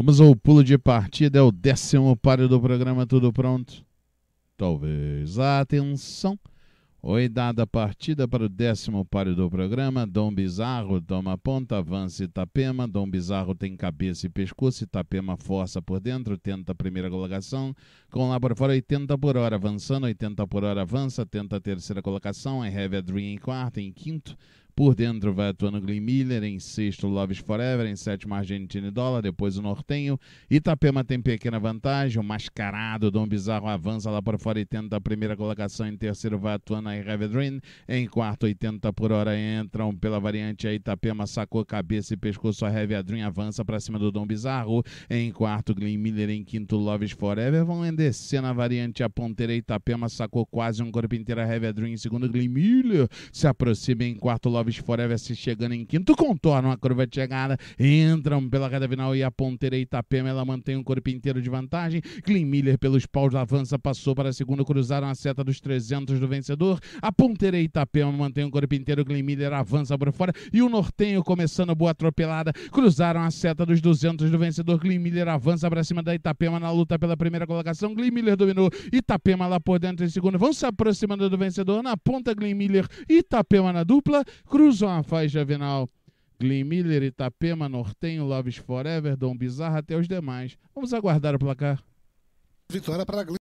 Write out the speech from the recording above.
Vamos ao pulo de partida, é o décimo páreo do programa Tudo Pronto. Talvez. Atenção. Oi, dada a partida para o décimo páreo do programa. Dom Bizarro toma ponta, avança Itapema. Dom Bizarro tem cabeça e pescoço. Itapema força por dentro, tenta a primeira colocação. Com lá para fora, 80 por hora. Avançando, 80 por hora avança, tenta a terceira colocação. é heavy a Dream em quarto, em quinto. Por dentro vai atuando Glenn Miller, em sexto Loves Forever, em sétimo e Dólar, depois o Nortenho. Itapema tem pequena vantagem, o Mascarado, Dom Bizarro avança lá para fora 80 da primeira colocação, em terceiro vai atuando a Heavy Dream, em quarto 80 por hora entram pela variante a Itapema, sacou cabeça e pescoço a Heavy Dream, avança para cima do Dom Bizarro, em quarto Glenn Miller, em quinto Loves Forever, vão descer na variante a ponteira Itapema, sacou quase um corpo inteiro a Heavy Dream, em segundo Glenn Miller, se aproxima em quarto Loves Chaves Forever se chegando em quinto, contornam a curva de chegada, entram pela reta final e a ponteira Itapema, ela mantém um corpo inteiro de vantagem, Clean Miller pelos paus avança, passou para a segunda, cruzaram a seta dos 300 do vencedor, a ponteira Itapema mantém um corpo inteiro, Clean Miller avança por fora e o Nortenho começando boa atropelada, cruzaram a seta dos 200 do vencedor, Clean Miller avança para cima da Itapema na luta pela primeira colocação, Glenn Miller dominou, Itapema lá por dentro em segundo, vão se aproximando do vencedor, na ponta Glenn Miller, Itapema na dupla, cru cruzam a faixa final. Glenn Miller, Itapema, Nortenho, Loves Forever, Dom Bizarra, até os demais. Vamos aguardar o placar. Vitória para Glenn.